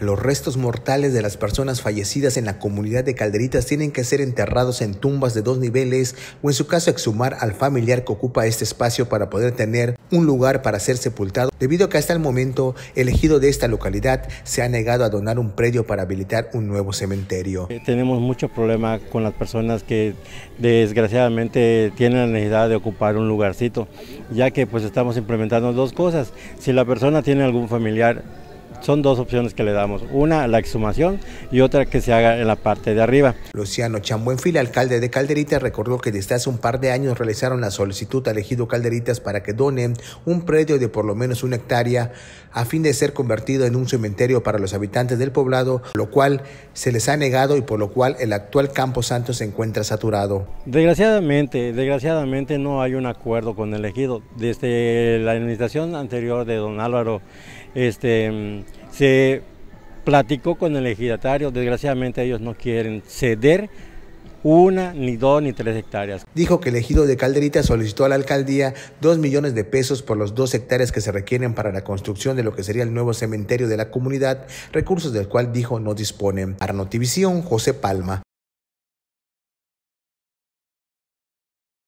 Los restos mortales de las personas fallecidas en la comunidad de Calderitas tienen que ser enterrados en tumbas de dos niveles o en su caso exhumar al familiar que ocupa este espacio para poder tener un lugar para ser sepultado, debido a que hasta el momento el ejido de esta localidad se ha negado a donar un predio para habilitar un nuevo cementerio. Eh, tenemos mucho problema con las personas que desgraciadamente tienen la necesidad de ocupar un lugarcito, ya que pues estamos implementando dos cosas. Si la persona tiene algún familiar son dos opciones que le damos, una la exhumación y otra que se haga en la parte de arriba. Luciano Chambuenfil, alcalde de Calderitas, recordó que desde hace un par de años realizaron la solicitud al ejido Calderitas para que donen un predio de por lo menos una hectárea a fin de ser convertido en un cementerio para los habitantes del poblado, lo cual se les ha negado y por lo cual el actual Campo Santo se encuentra saturado. Desgraciadamente, desgraciadamente no hay un acuerdo con el ejido. Desde la administración anterior de don Álvaro este, se platicó con el ejidatario, desgraciadamente ellos no quieren ceder una, ni dos, ni tres hectáreas. Dijo que el ejido de Calderita solicitó a la alcaldía dos millones de pesos por los dos hectáreas que se requieren para la construcción de lo que sería el nuevo cementerio de la comunidad, recursos del cual dijo no disponen. Para Notivisión, José Palma.